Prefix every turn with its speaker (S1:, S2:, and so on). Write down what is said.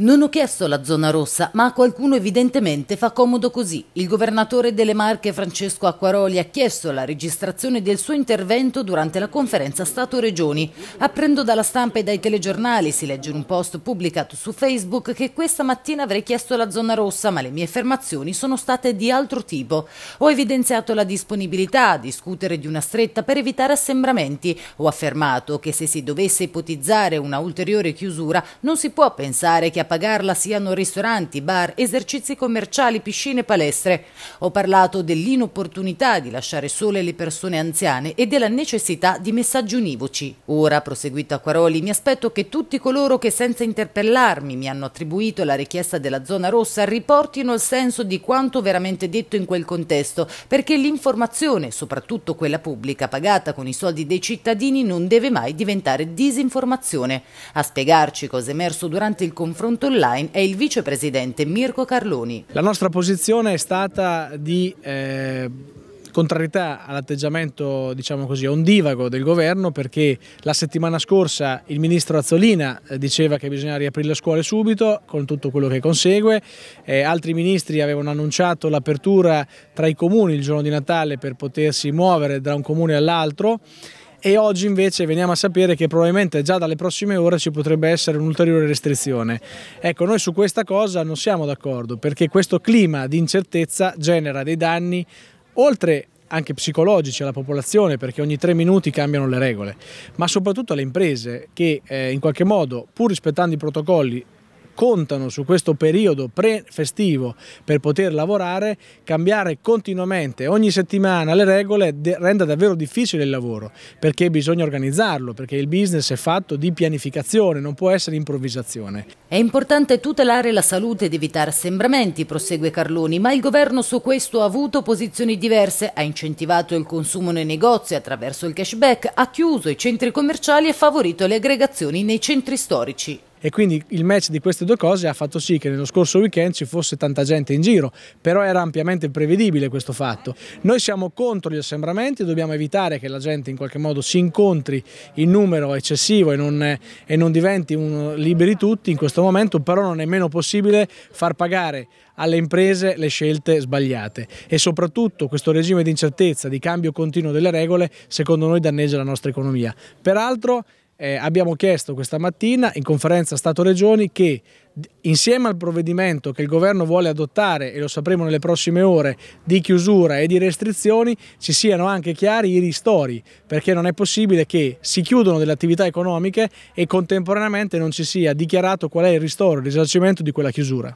S1: Non ho chiesto la zona rossa, ma a qualcuno evidentemente fa comodo così. Il governatore delle Marche Francesco Acquaroli ha chiesto la registrazione del suo intervento durante la conferenza Stato-Regioni. Apprendo dalla stampa e dai telegiornali, si legge in un post pubblicato su Facebook, che questa mattina avrei chiesto la zona rossa, ma le mie affermazioni sono state di altro tipo. Ho evidenziato la disponibilità a discutere di una stretta per evitare assembramenti. Ho affermato che se si dovesse ipotizzare una ulteriore chiusura non si può pensare che a pagarla siano ristoranti, bar, esercizi commerciali, piscine e palestre. Ho parlato dell'inopportunità di lasciare sole le persone anziane e della necessità di messaggi univoci. Ora, proseguito a Quaroli, mi aspetto che tutti coloro che senza interpellarmi mi hanno attribuito la richiesta della zona rossa riportino il senso di quanto veramente detto in quel contesto, perché l'informazione, soprattutto quella pubblica pagata con i soldi dei cittadini, non deve mai diventare disinformazione. A spiegarci cosa è emerso durante il confronto Online è il vicepresidente Mirko Carloni.
S2: La nostra posizione è stata di... Eh contrarietà all'atteggiamento diciamo così ondivago del governo perché la settimana scorsa il ministro Azzolina eh, diceva che bisogna riaprire le scuole subito con tutto quello che consegue, eh, altri ministri avevano annunciato l'apertura tra i comuni il giorno di Natale per potersi muovere da un comune all'altro e oggi invece veniamo a sapere che probabilmente già dalle prossime ore ci potrebbe essere un'ulteriore restrizione. Ecco, noi su questa cosa non siamo d'accordo perché questo clima di incertezza genera dei danni oltre anche psicologici alla popolazione perché ogni tre minuti cambiano le regole, ma soprattutto alle imprese che eh, in qualche modo pur rispettando i protocolli contano su questo periodo pre-festivo per poter lavorare, cambiare continuamente ogni settimana le regole rende davvero difficile il lavoro perché bisogna organizzarlo, perché il business è fatto di pianificazione, non può essere improvvisazione.
S1: È importante tutelare la salute ed evitare assembramenti, prosegue Carloni, ma il governo su questo ha avuto posizioni diverse, ha incentivato il consumo nei negozi attraverso il cashback, ha chiuso i centri commerciali e favorito le aggregazioni nei centri storici
S2: e quindi il match di queste due cose ha fatto sì che nello scorso weekend ci fosse tanta gente in giro, però era ampiamente prevedibile questo fatto. Noi siamo contro gli assembramenti, dobbiamo evitare che la gente in qualche modo si incontri in numero eccessivo e non, e non diventi un liberi tutti in questo momento, però non è meno possibile far pagare alle imprese le scelte sbagliate e soprattutto questo regime di incertezza, di cambio continuo delle regole, secondo noi danneggia la nostra economia. Peraltro eh, abbiamo chiesto questa mattina in conferenza Stato-Regioni che insieme al provvedimento che il governo vuole adottare, e lo sapremo nelle prossime ore, di chiusura e di restrizioni, ci siano anche chiari i ristori, perché non è possibile che si chiudono delle attività economiche e contemporaneamente non ci sia dichiarato qual è il ristoro, il risarcimento di quella chiusura.